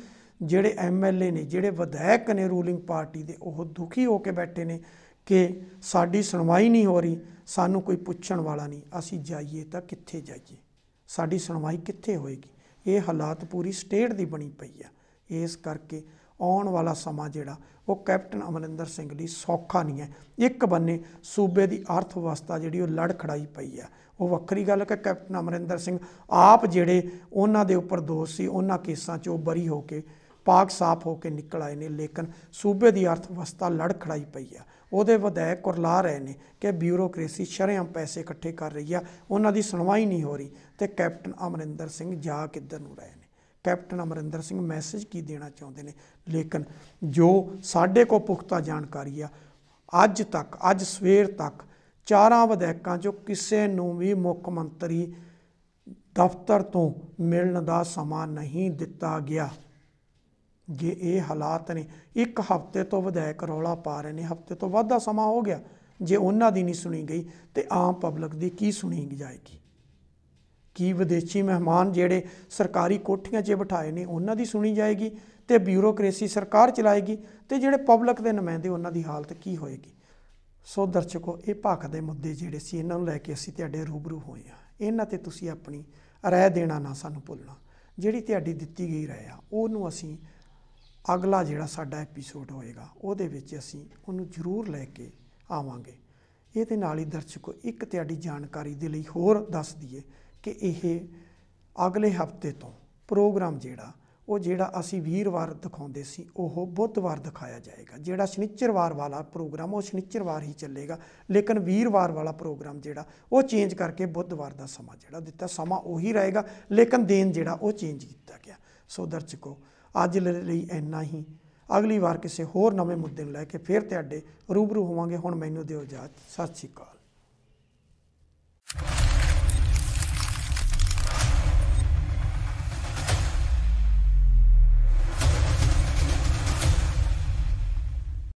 ਜਿਹੜੇ ਐਮਐਲਏ ਨੇ ਜਿਹੜੇ ਵਿਧਾਇਕ ਨੇ ਰੂਲਿੰਗ ਪਾਰਟੀ ਦੇ ਉਹ ਦੁਖੀ ਹੋ ਕੇ ਬੈਠੇ ਨੇ ਕਿ ਸਾਡੀ ਸੁਣਵਾਈ ਨਹੀਂ ਹੋ ਰਹੀ ਸਾਨੂੰ ਕੋਈ ਪੁੱਛਣ ਵਾਲਾ ਨਹੀਂ ਅਸੀਂ ਜਾਈਏ ਤਾਂ ਕਿੱਥੇ ਜਾਈਏ ਸਾਡੀ ਸੁਣਵਾਈ ਕਿੱਥੇ ਹੋਏਗੀ ਇਹ ਹਾਲਾਤ ਪੂਰੀ ਸਟੇਟ ਦੀ ਬਣੀ ਪਈ ਆ ਇਸ ਕਰਕੇ ਆਉਣ ਵਾਲਾ ਸਮਾਂ ਜਿਹੜਾ ਉਹ ਕੈਪਟਨ ਅਮਰਿੰਦਰ ਸਿੰਘ ਲਈ ਸੌਖਾ ਨਹੀਂ ਹੈ ਇੱਕ ਬੰਨੇ ਸੂਬੇ ਦੀ ਅਰਥ ਵਿਵਸਥਾ ਜਿਹੜੀ ਉਹ ਲੜ ਖੜਾਈ ਪਈ ਆ ਉਹ ਵੱਖਰੀ ਗੱਲ ਕਿ ਕੈਪਟਨ ਅਮਰਿੰਦਰ ਸਿੰਘ ਆਪ ਜਿਹੜੇ ਉਹਨਾਂ ਦੇ ਉੱਪਰ ਦੋਸ਼ ਸੀ ਉਹਨਾਂ ਕੇਸਾਂ 'ਚ ਉਹ ਬਰੀ ਹੋ ਕੇ ਪਾਕ ਸਾਫ ਹੋ ਕੇ ਨਿਕਲ ਆਏ ਨੇ ਲੇਕਿਨ ਸੂਬੇ ਦੀ ਅਰਥ ਵਿਵਸਥਾ ਲੜ ਖੜਾਈ ਪਈ ਆ ਉਹਦੇ ਵਿਧਾਇਕ ਕੁਰਲਾ ਰਹੇ ਨੇ ਕਿ ਬਿਊਰੋਕ੍ਰੇਸੀ ਸ਼ਰਿਆਂ ਪੈਸੇ ਇਕੱਠੇ ਕਰ ਰਹੀ ਆ ਉਹਨਾਂ ਦੀ ਸੁਣਵਾਈ ਨਹੀਂ ਹੋ ਰਹੀ ਤੇ ਕੈਪਟਨ ਅਮਰਿੰਦਰ ਸਿੰਘ ਜਾ ਕਿੱਧਰ ਨੂੰ ਰਹੇ ਕੈਪਟਨ ਅਮਰਿੰਦਰ ਸਿੰਘ ਮੈਸੇਜ ਕੀ ਦੇਣਾ ਚਾਹੁੰਦੇ ਨੇ ਲੇਕਿਨ ਜੋ ਸਾਡੇ ਕੋ ਪੁਖਤਾ ਜਾਣਕਾਰੀ ਆ ਅੱਜ ਤੱਕ ਅੱਜ ਸਵੇਰ ਤੱਕ ਚਾਰਾਂ ਵਿਧਾਇਕਾਂ ਚੋਂ ਕਿਸੇ ਨੂੰ ਵੀ ਮੁੱਖ ਮੰਤਰੀ ਦਫ਼ਤਰ ਤੋਂ ਮਿਲਣ ਦਾ ਸਮਾਂ ਨਹੀਂ ਦਿੱਤਾ ਗਿਆ ਜੇ ਇਹ ਹਾਲਾਤ ਨੇ ਇੱਕ ਹਫ਼ਤੇ ਤੋਂ ਵਿਧਾਇਕ ਰੌਲਾ ਪਾ ਰਹੇ ਨੇ ਹਫ਼ਤੇ ਤੋਂ ਵੱਧ ਦਾ ਸਮਾਂ ਹੋ ਗਿਆ ਜੇ ਉਹਨਾਂ ਦੀ ਨਹੀਂ ਸੁਣੀ ਗਈ ਤੇ ਆਮ ਪਬਲਿਕ ਦੀ ਕੀ ਸੁਣੀ ਜਾਏਗੀ ਕੀ ਵਿਦੇਸ਼ੀ ਮਹਿਮਾਨ ਜਿਹੜੇ ਸਰਕਾਰੀ ਕੋਠੀਆਂ 'ਚ ਬਿਠਾਏ ਨੇ ਉਹਨਾਂ ਦੀ ਸੁਣੀ ਜਾਏਗੀ ਤੇ ਬਿਊਰੋਕ੍ਰੇਸੀ ਸਰਕਾਰ ਚਲਾਏਗੀ ਤੇ ਜਿਹੜੇ ਪਬਲਿਕ ਦੇ ਨੁਮਾਇੰਦੇ ਉਹਨਾਂ ਦੀ ਹਾਲਤ ਕੀ ਹੋਏਗੀ ਸੋ ਦਰਸ਼ਕੋ ਇਹ ਭਾਗ ਦੇ ਮੁੱਦੇ ਜਿਹੜੇ ਸੀ ਇਹਨਾਂ ਨੂੰ ਲੈ ਕੇ ਅਸੀਂ ਤੁਹਾਡੇ ਰੂਬਰੂ ਹੋਏ ਆ ਇਹਨਾਂ ਤੇ ਤੁਸੀਂ ਆਪਣੀ ਰਾਇ ਦੇਣਾ ਨਾ ਸਾਨੂੰ ਭੁੱਲਣਾ ਜਿਹੜੀ ਤੁਹਾਡੀ ਦਿੱਤੀ ਗਈ ਰਾਇ ਆ ਉਹਨੂੰ ਅਸੀਂ ਅਗਲਾ ਜਿਹੜਾ ਸਾਡਾ ਐਪੀਸੋਡ ਹੋਏਗਾ ਉਹਦੇ ਵਿੱਚ ਅਸੀਂ ਉਹਨੂੰ ਜ਼ਰੂਰ ਲੈ ਕੇ ਆਵਾਂਗੇ ਇਹਦੇ ਨਾਲ ਹੀ ਦਰਸ਼ਕੋ ਇੱਕ ਤੁਹਾਡੀ ਜਾਣਕਾਰੀ ਦੇ ਲਈ ਹੋਰ ਦੱਸ ਦਈਏ ਕਿ ਇਹ ਅਗਲੇ ਹਫਤੇ ਤੋਂ ਪ੍ਰੋਗਰਾਮ ਜਿਹੜਾ ਉਹ ਜਿਹੜਾ ਅਸੀਂ ਵੀਰਵਾਰ ਦਿਖਾਉਂਦੇ ਸੀ ਉਹ ਬੁੱਧਵਾਰ ਦਿਖਾਇਆ ਜਾਏਗਾ ਜਿਹੜਾ ਸ਼ਨੀਚਰਵਾਰ ਵਾਲਾ ਪ੍ਰੋਗਰਾਮ ਉਹ ਸ਼ਨੀਚਰਵਾਰ ਹੀ ਚੱਲੇਗਾ ਲੇਕਿਨ ਵੀਰਵਾਰ ਵਾਲਾ ਪ੍ਰੋਗਰਾਮ ਜਿਹੜਾ ਉਹ ਚੇਂਜ ਕਰਕੇ ਬੁੱਧਵਾਰ ਦਾ ਸਮਾਂ ਜਿਹੜਾ ਦਿੱਤਾ ਸਮਾਂ ਉਹੀ ਰਹੇਗਾ ਲੇਕਿਨ ਦਿਨ ਜਿਹੜਾ ਉਹ ਚੇਂਜ ਕੀਤਾ ਗਿਆ ਸੋ ਦਰਸ਼ਕੋ ਅੱਜ ਲਈ ਇੰਨਾ ਹੀ ਅਗਲੀ ਵਾਰ ਕਿਸੇ ਹੋਰ ਨਵੇਂ ਮੁੱਦੇ ਨੂੰ ਲੈ ਕੇ ਫੇਰ ਤੁਹਾਡੇ ਰੂਬਰੂ ਹੋਵਾਂਗੇ ਹੁਣ ਮੈਨੂੰ ਦਿਓ ਇਜਾਜ਼ਤ ਸਤਿ ਸ਼੍ਰੀ ਅਕਾਲ